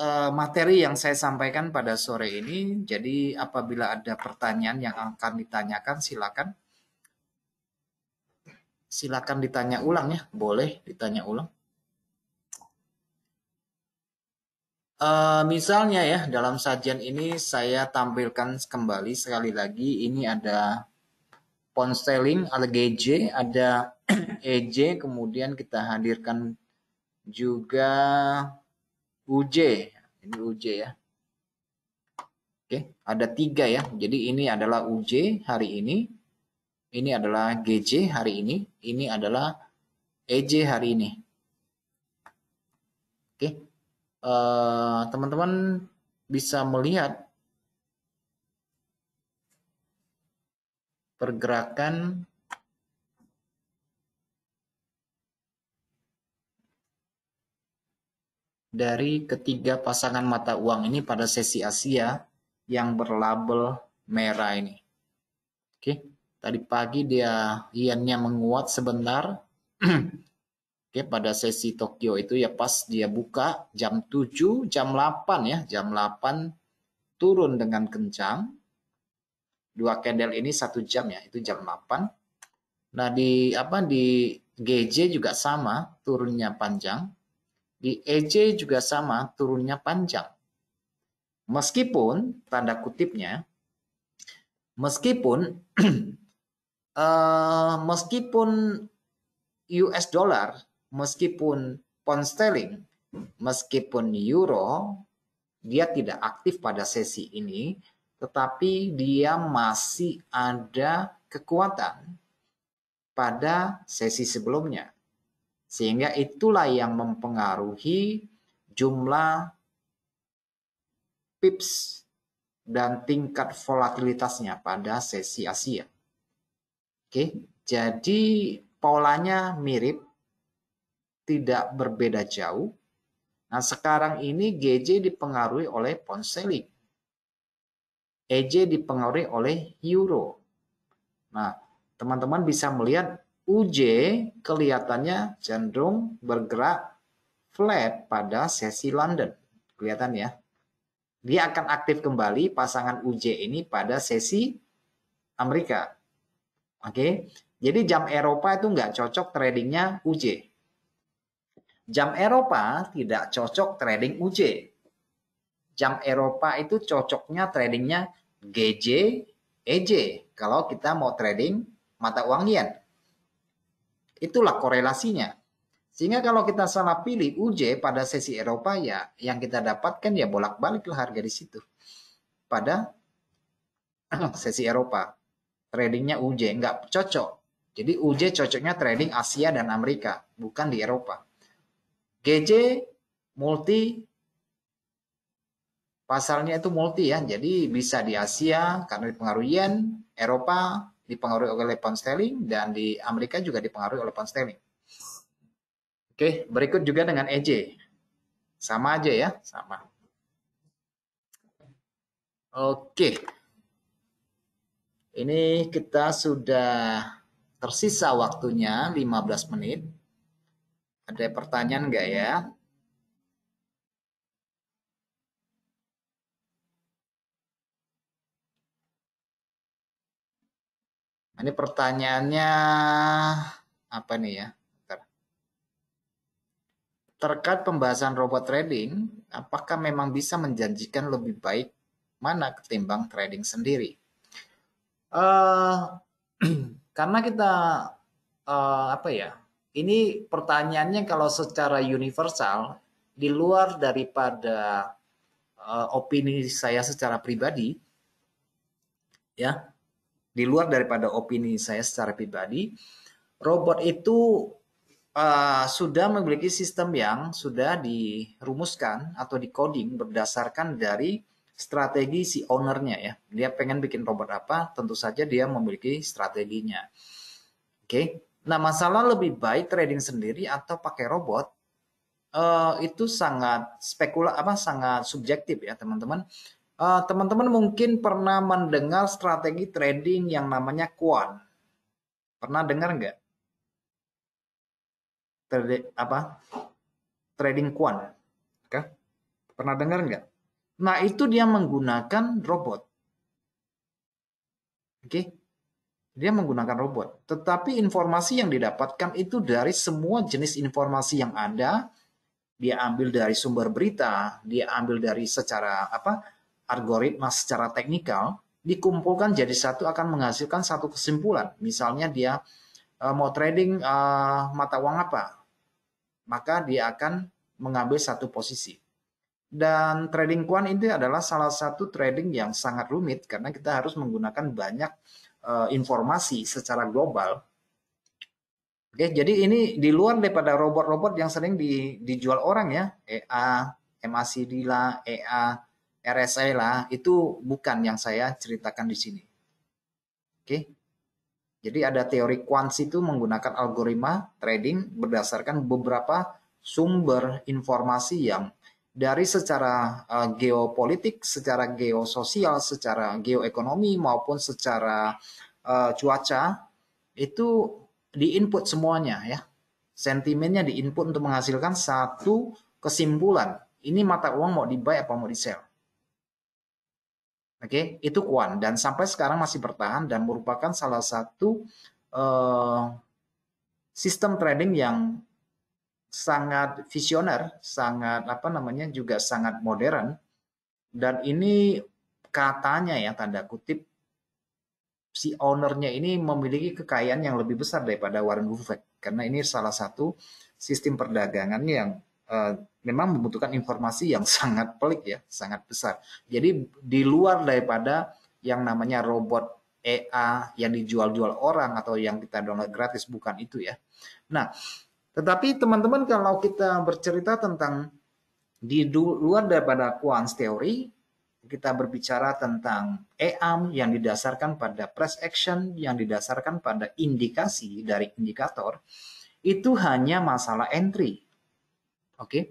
eh, materi yang saya sampaikan pada sore ini. Jadi apabila ada pertanyaan yang akan ditanyakan, silakan silakan ditanya ulang ya, boleh ditanya ulang. Uh, misalnya ya dalam sajian ini saya tampilkan kembali sekali lagi ini ada ponseling ada GJ ada EJ e kemudian kita hadirkan juga UJ ini UJ ya oke ada tiga ya jadi ini adalah UJ hari ini ini adalah GJ hari ini. Ini adalah EJ hari ini. Oke, uh, teman-teman bisa melihat pergerakan dari ketiga pasangan mata uang ini pada sesi Asia yang berlabel merah ini. Oke. Okay. Tadi pagi dia yennya menguat sebentar. Oke, pada sesi Tokyo itu ya pas dia buka jam 7, jam 8 ya, jam 8 turun dengan kencang. Dua candle ini satu jam ya, itu jam 8. Nah, di apa di GJ juga sama, turunnya panjang. Di EJ juga sama, turunnya panjang. Meskipun tanda kutipnya meskipun uh, meskipun US dollar, meskipun pound sterling, meskipun euro, dia tidak aktif pada sesi ini, tetapi dia masih ada kekuatan pada sesi sebelumnya. Sehingga itulah yang mempengaruhi jumlah pips dan tingkat volatilitasnya pada sesi Asia. Oke, jadi polanya mirip, tidak berbeda jauh. Nah, sekarang ini GJ dipengaruhi oleh Ponselik. sterling. EJ dipengaruhi oleh euro. Nah, teman-teman bisa melihat UJ kelihatannya cenderung bergerak flat pada sesi London. Kelihatan ya. Dia akan aktif kembali pasangan UJ ini pada sesi Amerika. Oke, jadi jam Eropa itu nggak cocok tradingnya UJ. Jam Eropa tidak cocok trading UJ. Jam Eropa itu cocoknya tradingnya GJ, EJ. Kalau kita mau trading mata uang yen. Itulah korelasinya. Sehingga kalau kita salah pilih UJ pada sesi Eropa ya yang kita dapatkan ya bolak-balik harga di situ. Pada sesi Eropa tradingnya UJ nggak cocok. Jadi UJ cocoknya trading Asia dan Amerika, bukan di Eropa. GJ multi pasarnya itu multi ya, jadi bisa di Asia karena dipengaruhi yen, Eropa dipengaruhi oleh pound sterling dan di Amerika juga dipengaruhi oleh pound sterling. Oke, berikut juga dengan EJ. Sama aja ya, sama. Oke. Ini kita sudah tersisa waktunya 15 menit. Ada pertanyaan enggak ya? Ini pertanyaannya apa nih ya? Terkait pembahasan robot trading, apakah memang bisa menjanjikan lebih baik mana ketimbang trading sendiri? Uh, karena kita uh, apa ya? Ini pertanyaannya kalau secara universal di luar daripada uh, opini saya secara pribadi, ya, di luar daripada opini saya secara pribadi, robot itu uh, sudah memiliki sistem yang sudah dirumuskan atau dikoding berdasarkan dari strategi si ownernya ya. Dia pengen bikin robot apa, tentu saja dia memiliki strateginya. Oke, okay. nah masalah lebih baik trading sendiri atau pakai robot uh, itu sangat spekula apa sangat subjektif ya teman-teman. Eh, teman-teman uh, mungkin pernah mendengar strategi trading yang namanya Quan. Pernah dengar nggak? Trading apa? Trading Quan. Pernah dengar nggak? Nah, itu dia menggunakan robot. Oke. Okay? Dia menggunakan robot. Tetapi informasi yang didapatkan itu dari semua jenis informasi yang ada, dia ambil dari sumber berita, dia ambil dari secara apa? algoritma secara teknikal dikumpulkan jadi satu akan menghasilkan satu kesimpulan. Misalnya dia eh, mau trading eh, mata uang apa? Maka dia akan mengambil satu posisi. Dan trading kuan itu adalah salah satu trading yang sangat rumit karena kita harus menggunakan banyak uh, informasi secara global. Oke, jadi ini di luar daripada robot-robot yang sering di, dijual orang ya, EA, MACD lah, EA, RSI lah, itu bukan yang saya ceritakan di sini. Oke. Jadi ada teori kuans itu menggunakan algoritma trading berdasarkan beberapa sumber informasi yang dari secara uh, geopolitik, secara geososial, secara geoekonomi maupun secara uh, cuaca itu diinput semuanya ya. Sentimennya diinput untuk menghasilkan satu kesimpulan. Ini mata uang mau dibuy apa mau di sell. Oke, okay? itu kuan dan sampai sekarang masih bertahan dan merupakan salah satu uh, sistem trading yang sangat visioner, sangat apa namanya juga sangat modern dan ini katanya ya tanda kutip si ownernya ini memiliki kekayaan yang lebih besar daripada Warren Buffett karena ini salah satu sistem perdagangan yang uh, memang membutuhkan informasi yang sangat pelik ya, sangat besar. Jadi di luar daripada yang namanya robot EA yang dijual-jual orang atau yang kita download gratis bukan itu ya. Nah, tetapi teman-teman kalau kita bercerita tentang di luar daripada kuans teori, kita berbicara tentang EAM yang didasarkan pada press action, yang didasarkan pada indikasi dari indikator, itu hanya masalah entry. Oke. Okay?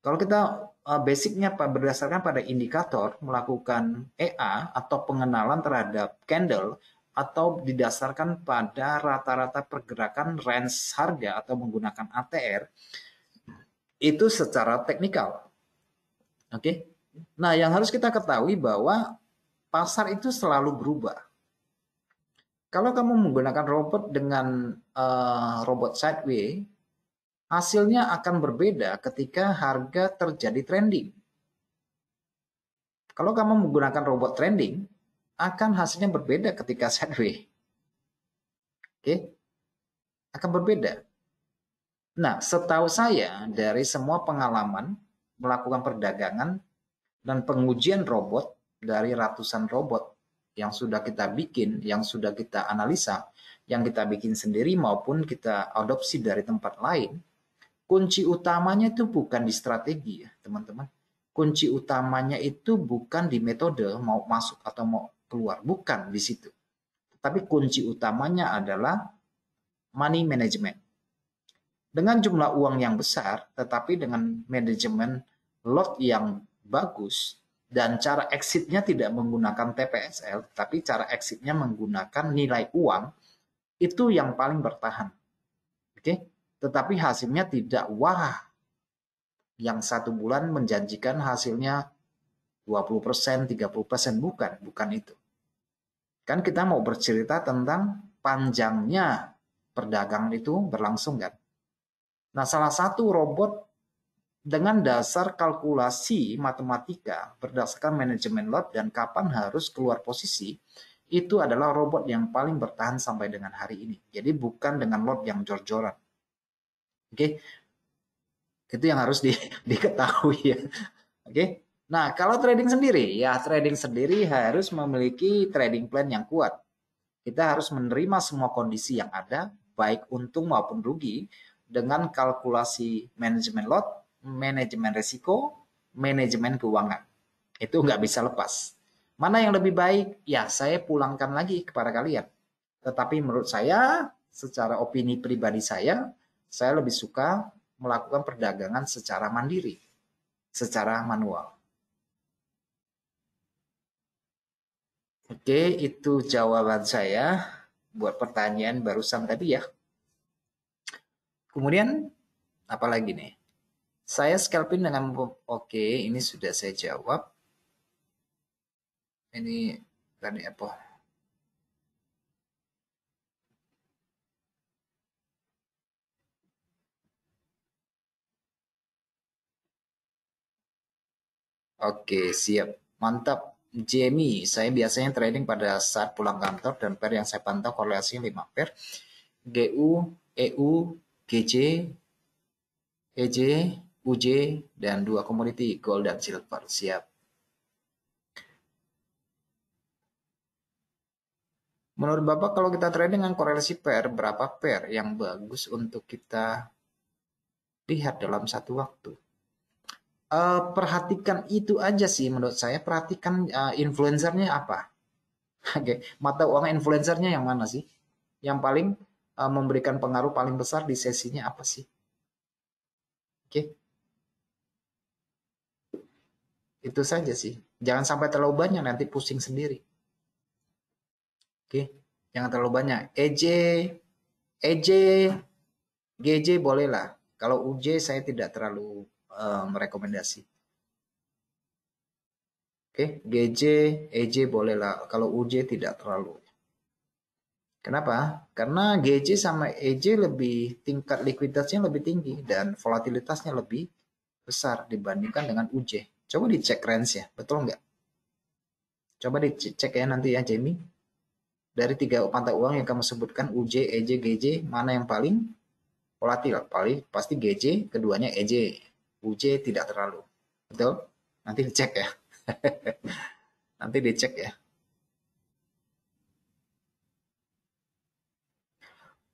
Kalau kita eh, basicnya berdasarkan pada indikator melakukan EA atau pengenalan terhadap candle, atau didasarkan pada rata-rata pergerakan range harga atau menggunakan ATR itu secara teknikal. Oke. Okay? Nah, yang harus kita ketahui bahwa pasar itu selalu berubah. Kalau kamu menggunakan robot dengan uh, robot sideways, hasilnya akan berbeda ketika harga terjadi trending. Kalau kamu menggunakan robot trending, akan hasilnya berbeda ketika sideways. Oke, akan berbeda. Nah, setahu saya dari semua pengalaman melakukan perdagangan dan pengujian robot dari ratusan robot yang sudah kita bikin, yang sudah kita analisa, yang kita bikin sendiri maupun kita adopsi dari tempat lain, kunci utamanya itu bukan di strategi ya, teman-teman. Kunci utamanya itu bukan di metode mau masuk atau mau keluar. Bukan di situ. Tapi kunci utamanya adalah money management. Dengan jumlah uang yang besar, tetapi dengan manajemen lot yang bagus dan cara exitnya tidak menggunakan TPSL, tapi cara exitnya menggunakan nilai uang, itu yang paling bertahan. Oke, tetapi hasilnya tidak wah. Yang satu bulan menjanjikan hasilnya 20%, 30%, bukan, bukan itu. Kan kita mau bercerita tentang panjangnya perdagangan itu berlangsung kan. Nah, salah satu robot dengan dasar kalkulasi matematika berdasarkan manajemen lot dan kapan harus keluar posisi, itu adalah robot yang paling bertahan sampai dengan hari ini. Jadi bukan dengan lot yang jor-joran. Oke. Okay? Itu yang harus di, diketahui ya. Oke. Okay? Nah, kalau trading sendiri, ya trading sendiri harus memiliki trading plan yang kuat. Kita harus menerima semua kondisi yang ada, baik untung maupun rugi, dengan kalkulasi manajemen lot, manajemen resiko, manajemen keuangan. Itu nggak bisa lepas. Mana yang lebih baik? Ya, saya pulangkan lagi kepada kalian. Tetapi menurut saya, secara opini pribadi saya, saya lebih suka melakukan perdagangan secara mandiri, secara manual. Oke, itu jawaban saya buat pertanyaan barusan tadi ya. Kemudian apa lagi nih? Saya scalping dengan oke, ini sudah saya jawab. Ini tadi apa? Oke, siap. Mantap. Jamie, saya biasanya trading pada saat pulang kantor dan pair yang saya pantau korelasi 5 pair. GU, EU, GC, EJ, UJ, dan dua komoditi gold dan silver. Siap. Menurut Bapak kalau kita trading dengan korelasi pair, berapa pair yang bagus untuk kita lihat dalam satu waktu? uh, perhatikan itu aja sih menurut saya perhatikan uh, influencernya apa oke okay. mata uang influencernya yang mana sih yang paling uh, memberikan pengaruh paling besar di sesinya apa sih oke okay. itu saja sih jangan sampai terlalu banyak nanti pusing sendiri oke okay. jangan terlalu banyak EJ EJ GJ bolehlah kalau UJ saya tidak terlalu Eh, merekomendasi. Oke, okay. GJ, EJ bolehlah. Kalau UJ tidak terlalu. Kenapa? Karena GJ sama EJ lebih tingkat likuiditasnya lebih tinggi dan volatilitasnya lebih besar dibandingkan dengan UJ. Coba dicek range ya, betul nggak? Coba dicek ya nanti ya Jamie. Dari tiga pantai uang yang kamu sebutkan UJ, EJ, GJ, mana yang paling volatil? Paling pasti GJ, keduanya EJ. UJ tidak terlalu. Betul? Nanti dicek ya. Nanti dicek ya.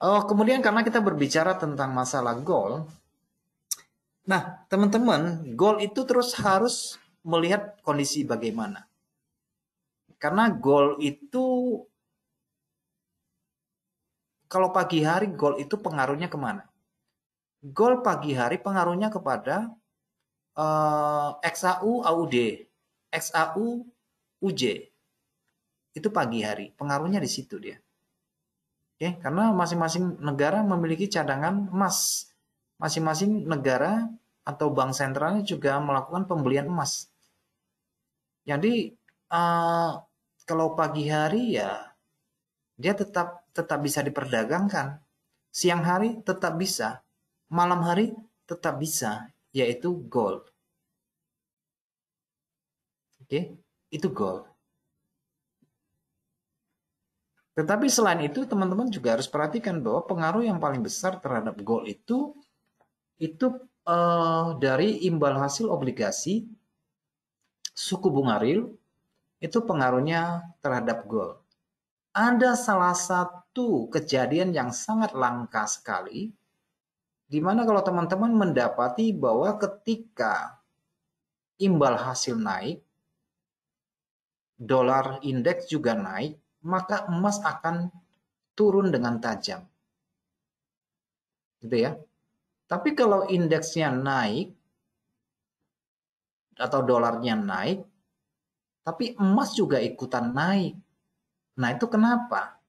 Oh, kemudian karena kita berbicara tentang masalah goal, nah teman-teman, goal itu terus harus melihat kondisi bagaimana. Karena goal itu, kalau pagi hari goal itu pengaruhnya kemana? Gol pagi hari pengaruhnya kepada uh, eh, XAU AUD, XAU UJ. Itu pagi hari, pengaruhnya di situ dia. Oke, karena masing-masing negara memiliki cadangan emas. Masing-masing negara atau bank sentralnya juga melakukan pembelian emas. Jadi uh, kalau pagi hari ya dia tetap tetap bisa diperdagangkan. Siang hari tetap bisa, malam hari tetap bisa, yaitu gold Oke, itu gold Tetapi selain itu, teman-teman juga harus perhatikan bahwa pengaruh yang paling besar terhadap gold itu itu uh, dari imbal hasil obligasi suku bunga real itu pengaruhnya terhadap gold Ada salah satu kejadian yang sangat langka sekali Dimana kalau teman-teman mendapati bahwa ketika imbal hasil naik, dolar indeks juga naik, maka emas akan turun dengan tajam. Gitu ya. Tapi kalau indeksnya naik atau dolarnya naik, tapi emas juga ikutan naik. Nah, itu kenapa?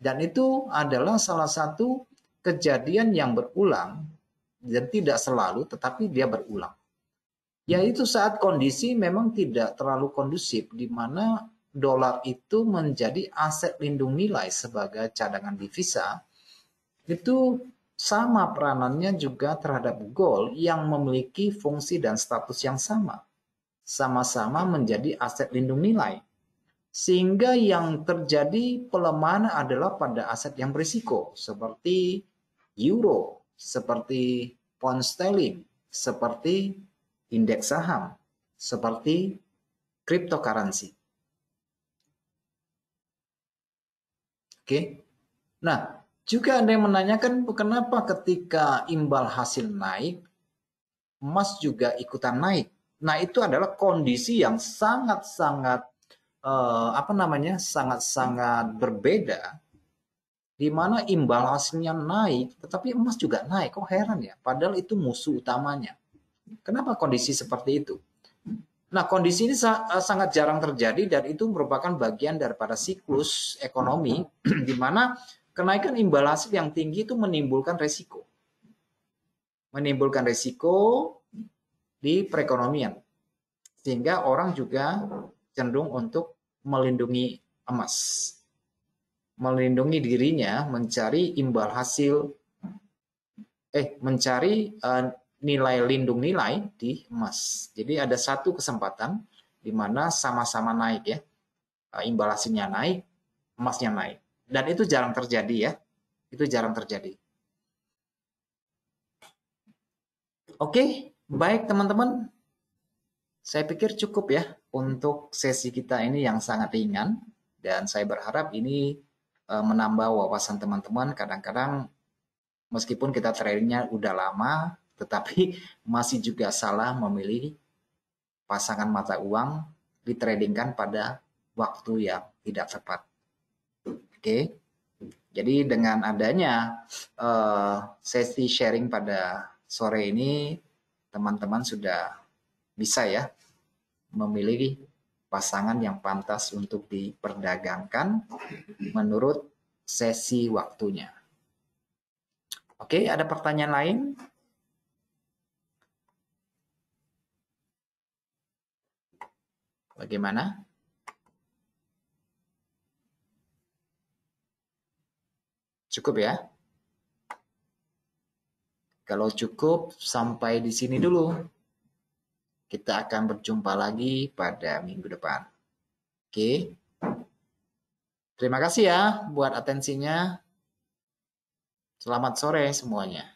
Dan itu adalah salah satu kejadian yang berulang dan tidak selalu tetapi dia berulang. Yaitu saat kondisi memang tidak terlalu kondusif di mana dolar itu menjadi aset lindung nilai sebagai cadangan divisa itu sama peranannya juga terhadap gold yang memiliki fungsi dan status yang sama. Sama-sama menjadi aset lindung nilai. Sehingga yang terjadi pelemahan adalah pada aset yang berisiko seperti euro, seperti pound sterling, seperti indeks saham, seperti cryptocurrency. Oke. Nah, juga ada yang menanyakan kenapa ketika imbal hasil naik, emas juga ikutan naik. Nah, itu adalah kondisi yang sangat-sangat eh, apa namanya? sangat-sangat berbeda di mana imbal hasilnya naik, tetapi emas juga naik. Kok heran ya? Padahal itu musuh utamanya. Kenapa kondisi seperti itu? Nah, kondisi ini eh, sangat jarang terjadi dan itu merupakan bagian daripada siklus ekonomi di mana kenaikan imbal hasil yang tinggi itu menimbulkan resiko. Menimbulkan resiko di perekonomian. Sehingga orang juga cenderung untuk melindungi emas melindungi dirinya mencari imbal hasil eh mencari uh, nilai lindung nilai di emas. Jadi ada satu kesempatan di mana sama-sama naik ya. Uh, imbal hasilnya naik, emasnya naik. Dan itu jarang terjadi ya. Itu jarang terjadi. Oke, baik teman-teman. Saya pikir cukup ya untuk sesi kita ini yang sangat ringan dan saya berharap ini Eh, menambah wawasan teman-teman. Kadang-kadang meskipun kita tradingnya udah lama, tetapi masih juga salah memilih pasangan mata uang ditradingkan pada waktu yang tidak tepat. Oke, jadi dengan adanya uh, sesi sharing pada sore ini, teman-teman sudah bisa ya memilih pasangan yang pantas untuk diperdagangkan menurut sesi waktunya. Oke, ada pertanyaan lain? Bagaimana? Cukup ya? Kalau cukup, sampai di sini dulu. Kita akan berjumpa lagi pada minggu depan. Oke. Terima kasih ya buat atensinya. Selamat sore semuanya.